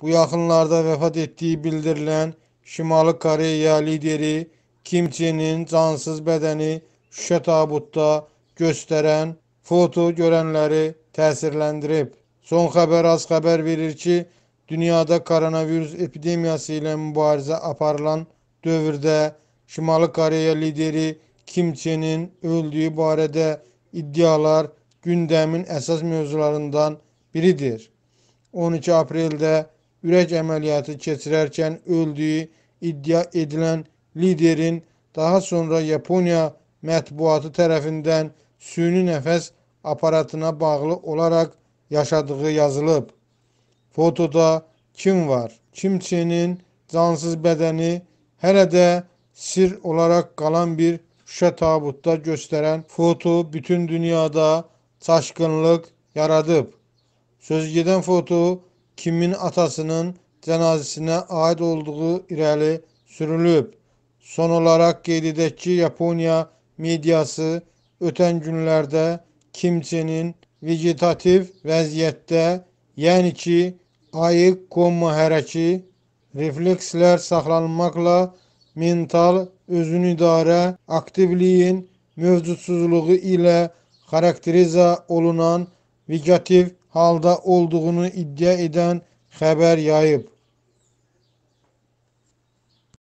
bu yakınlarda vefat ettiği bildirilen Şimalı Koreya lideri Kim Jae-in'in cansız bedeni Şuşa tabutta gösteren foto görenleri təsirləndirib. Son haber az haber verir ki, dünyada koronavirus epidemiyası ile mübarizə aparılan dövrdə Şimali Koreya lideri Kim Çenin öldüyü barədə iddialar gündemin əsas mövzularından biridir. 12 apreldə ürək əməliyyatı keçirərkən öldüyü iddia edilən liderin daha sonra Yaponiya mətbuatı tərəfindən süni nəfəs aparatına bağlı olaraq yaşadığı yazılıb. Fotoda kim var? Kimçinin cansız bədəni hələ də sir olaraq qalan bir şüşə tabutda göstərən foto bütün dünyada çaşqınlıq yaradıb. Sözgedən foto kimin atasının cənazəsinə aid olduğu irəli sürülüb. Son olaraq qeyd edək ki, Yaponiya mediası ötən günlərdə kimçinin vegetativ vəziyyətdə, yəni ki, ayıq qonma hərəki, reflekslər saxlanmaqla mental özünü idarə aktivliyin mövcudsuzluğu ilə xarakteriza olunan vegetativ halda olduğunu iddia eden haber yayıp